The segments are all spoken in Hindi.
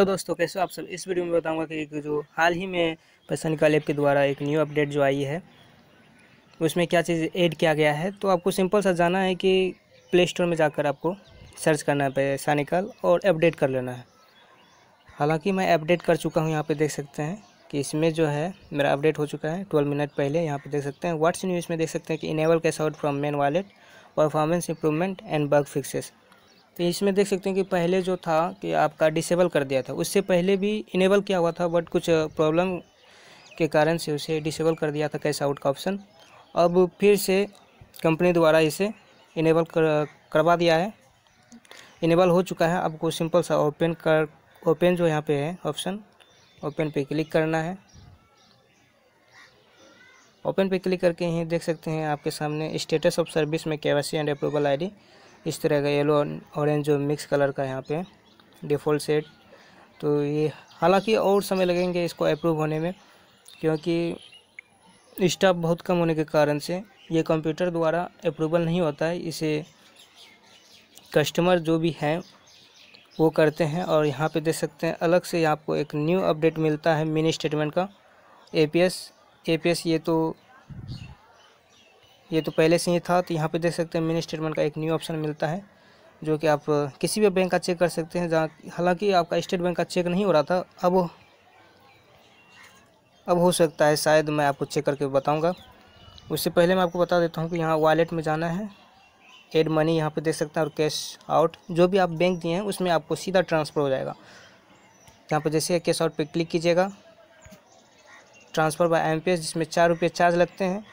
हेलो दोस्तों कैसे हो आप सब इस वीडियो में बताऊंगा कि एक जो हाल ही में पैसा का ऐप के द्वारा एक न्यू अपडेट जो आई है उसमें क्या चीज़ ऐड किया गया है तो आपको सिंपल सा जाना है कि प्ले स्टोर में जाकर आपको सर्च करना है पैसा निकाल और अपडेट कर लेना है हालांकि मैं अपडेट कर चुका हूँ यहाँ पर देख सकते हैं कि इसमें जो है मेरा अपडेट हो चुका है ट्वेल्व मिनट पहले यहाँ पर देख सकते हैं व्हाट्स न्यू इसमें देख सकते हैं कि enable cash out from main wallet performance improvement and bug fixes तो इसमें देख सकते हैं कि पहले जो था कि आपका डिसेबल कर दिया था उससे पहले भी इनेबल किया हुआ था बट कुछ प्रॉब्लम के कारण से उसे डिसेबल कर दिया था कैश आउट का ऑप्शन अब फिर से कंपनी द्वारा इसे इनेबल कर, करवा दिया है इनेबल हो चुका है आपको सिंपल सा ओपन कर ओपन जो यहाँ पे है ऑप्शन ओपन पे क्लिक करना है ओपन पे क्लिक करके यहीं देख सकते हैं आपके सामने स्टेटस ऑफ सर्विस में के एंड अप्रूवल आईडी इस तरह का येलो ऑरेंज जो मिक्स कलर का यहाँ पे डिफ़ॉल्ट सेट तो ये हालांकि और समय लगेंगे इसको अप्रूव होने में क्योंकि स्टाफ बहुत कम होने के कारण से ये कंप्यूटर द्वारा अप्रूवल नहीं होता है इसे कस्टमर जो भी हैं वो करते हैं और यहाँ पे देख सकते हैं अलग से आपको एक न्यू अपडेट मिलता है मिनी स्टेटमेंट का ए पी ये तो ये तो पहले से ही था तो यहाँ पे देख सकते हैं मिनी स्टेटमेंट का एक न्यू ऑप्शन मिलता है जो कि आप किसी भी बैंक का चेक कर सकते हैं जहाँ हालांकि आपका स्टेट बैंक का चेक नहीं हो रहा था अब अब हो सकता है शायद मैं आपको चेक करके बताऊँगा उससे पहले मैं आपको बता देता हूँ कि यहाँ वॉलेट में जाना है एड मनी यहाँ पे देख सकते हैं और कैश आउट जो भी आप बैंक दिए हैं उसमें आपको सीधा ट्रांसफ़र हो जाएगा यहाँ पे जैसे कैश आउट पे क्लिक कीजिएगा ट्रांसफ़र बाय एम जिसमें चार रुपये चार्ज लगते हैं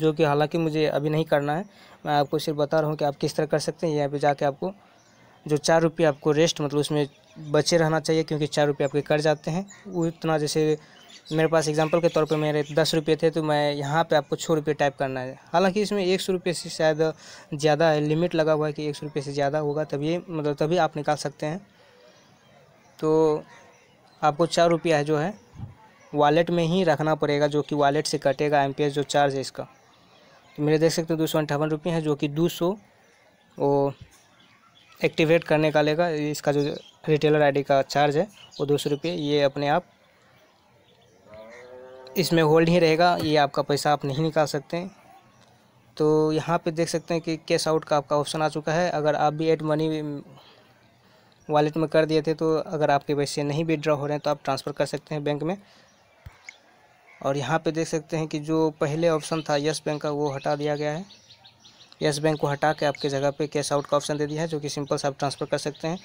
जो कि हालांकि मुझे अभी नहीं करना है मैं आपको सिर्फ बता रहा हूँ कि आप किस तरह कर सकते हैं यहाँ पे जाके आपको जो चार रुपये आपको रेस्ट मतलब उसमें बचे रहना चाहिए क्योंकि चार रुपये आपके कट जाते हैं उतना जैसे मेरे पास एग्जांपल के तौर पर मेरे दस रुपये थे तो मैं यहाँ पे आपको छः रुपये टाइप करना है हालांकि इसमें एक सौ रुपये से शायद ज़्यादा है लिमिट लगा हुआ है कि एक सौ रुपये से ज़्यादा होगा तभी मतलब तभी आप निकाल सकते हैं तो आपको चार रुपया है जो है वॉलेट में ही रखना पड़ेगा जो कि वॉलेट से कटेगा एम जो चार्ज है इसका तो मेरे देख सकते हो दो सौ अंठावन रुपये हैं जो कि दो सौ वो एक्टिवेट करने का लेगा इसका जो रिटेलर आईडी का चार्ज है वो दो सौ रुपये ये अपने आप इसमें होल्ड ही रहेगा ये आपका पैसा आप नहीं निकाल सकते तो यहाँ पे देख सकते हैं कि कैश आउट का आपका ऑप्शन आ चुका है अगर आप भी एड मनी वॉलेट में कर दिए थे तो अगर आपके पैसे नहीं विड्रॉ हो रहे हैं तो आप ट्रांसफ़र कर सकते हैं बैंक में और यहाँ पे देख सकते हैं कि जो पहले ऑप्शन था यस बैंक का वो हटा दिया गया है यस बैंक को हटा के आपके जगह पे कैश आउट का ऑप्शन दे दिया है जो कि सिंपल से आप ट्रांसफ़र कर सकते हैं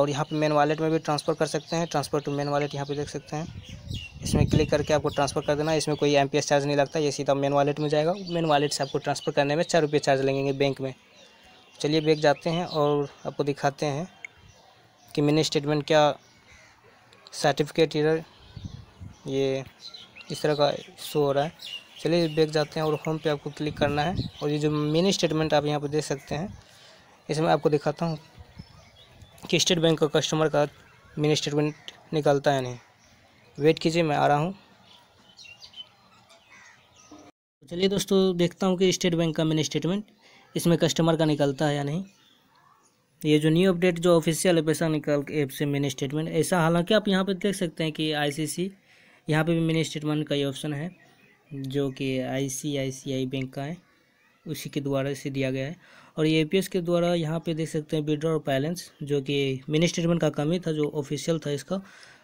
और यहाँ पे मेन वालेट में भी ट्रांसफ़र कर सकते हैं ट्रांसफ़र टू मेन वालेट यहाँ पे देख सकते हैं इसमें क्लिक करके आपको ट्रांसफ़र कर देना इसमें कोई एम चार्ज नहीं लगता ये सीधा मेन वालेट में जाएगा मेन वालेट से आपको ट्रांसफ़र करने में चार रुपये चार्ज लगेंगे बैंक में चलिए बैंक जाते हैं और आपको दिखाते हैं कि मिनी स्टेटमेंट क्या सर्टिफिकेट ये इस तरह का शो हो रहा है चलिए बैग जाते हैं और होम पे आपको क्लिक करना है और ये जो मिनी स्टेटमेंट आप यहाँ पर देख सकते हैं इसमें आपको दिखाता हूँ कि स्टेट बैंक का कस्टमर का मिनी स्टेटमेंट निकलता है नहीं वेट कीजिए मैं आ रहा हूँ चलिए दोस्तों देखता हूँ कि स्टेट बैंक का मिनी स्टेटमेंट इसमें कस्टमर का निकलता है या नहीं ये जो न्यू अपडेट जो ऑफिशियल है पैसा निकाल के ऐप से मिनी स्टेटमेंट ऐसा हालांकि आप यहाँ पर देख सकते हैं कि आईसीसी यहाँ पे भी मिनी स्टेटमेंट का ये ऑप्शन है जो कि आईसीआईसीआई बैंक का है उसी के द्वारा इसे दिया गया है और ये ए के द्वारा यहाँ पे देख सकते हैं विड्रॉ बैलेंस जो कि मिनी स्टेटमेंट का कमी था जो ऑफिशियल था इसका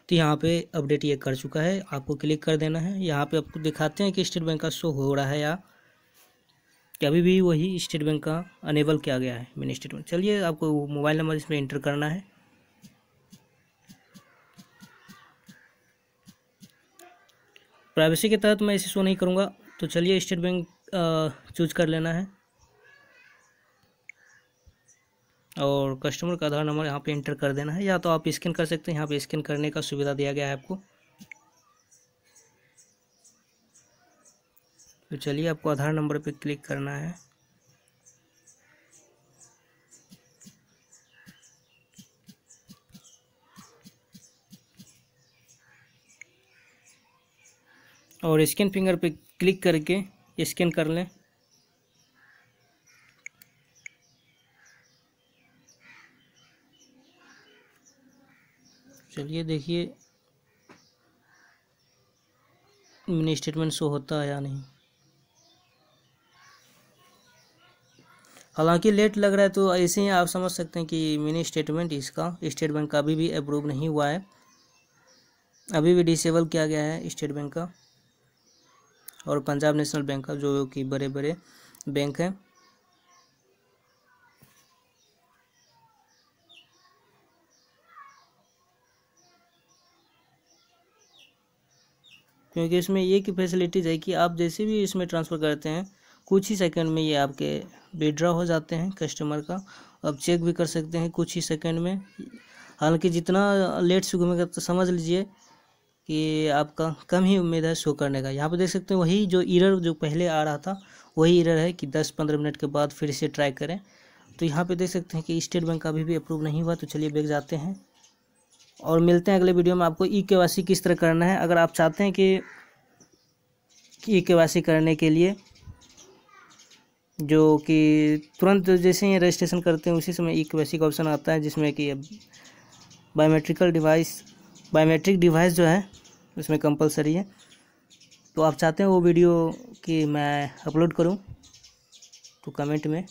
तो यहाँ पे अपडेट ये कर चुका है आपको क्लिक कर देना है यहाँ पे आपको दिखाते हैं कि स्टेट बैंक का शो हो रहा है या कभी भी वही स्टेट बैंक का अनेबल किया गया है मिनी स्टेटमेंट चलिए आपको मोबाइल नंबर इसमें इंटर करना है प्राइवेसी के तहत मैं इसे शो नहीं करूँगा तो चलिए स्टेट बैंक चूज कर लेना है और कस्टमर का आधार नंबर यहाँ पे इंटर कर देना है या तो आप स्कैन कर सकते हैं यहाँ पे स्कैन करने का सुविधा दिया गया है आपको तो चलिए आपको आधार नंबर पे क्लिक करना है और स्कैन फिंगर पे क्लिक करके स्कैन कर लें चलिए देखिए मिनी स्टेटमेंट शो होता है या नहीं हालांकि लेट लग रहा है तो ऐसे ही आप समझ सकते हैं कि मिनी स्टेटमेंट इसका स्टेट बैंक का अभी भी अप्रूव नहीं हुआ है अभी भी डिसेबल किया गया है स्टेट बैंक का और पंजाब नेशनल बैंक का जो कि बड़े बड़े बैंक हैं क्योंकि इसमें ये की फैसिलिटीज़ है कि आप जैसे भी इसमें ट्रांसफ़र करते हैं कुछ ही सेकंड में ये आपके विड्रा हो जाते हैं कस्टमर का आप चेक भी कर सकते हैं कुछ ही सेकंड में हालांकि जितना लेट से घूमेगा तो समझ लीजिए कि आपका कम ही उम्मीद है शो करने का यहाँ पर देख सकते हैं वही जो इरर जो पहले आ रहा था वही इरर है कि 10-15 मिनट के बाद फिर से ट्राई करें तो यहाँ पे देख सकते हैं कि स्टेट बैंक का अभी भी अप्रूव नहीं हुआ तो चलिए बैग जाते हैं और मिलते हैं अगले वीडियो में आपको ई के किस तरह करना है अगर आप चाहते हैं कि ई के करने के लिए जो कि तुरंत जैसे ही रजिस्ट्रेशन करते हैं उसी समय ई के का ऑप्शन आता है जिसमें कि बायोमेट्रिकल डिवाइस बायोमेट्रिक डिवाइस जो है उसमें कंपलसरी है तो आप चाहते हैं वो वीडियो कि मैं अपलोड करूं तो कमेंट में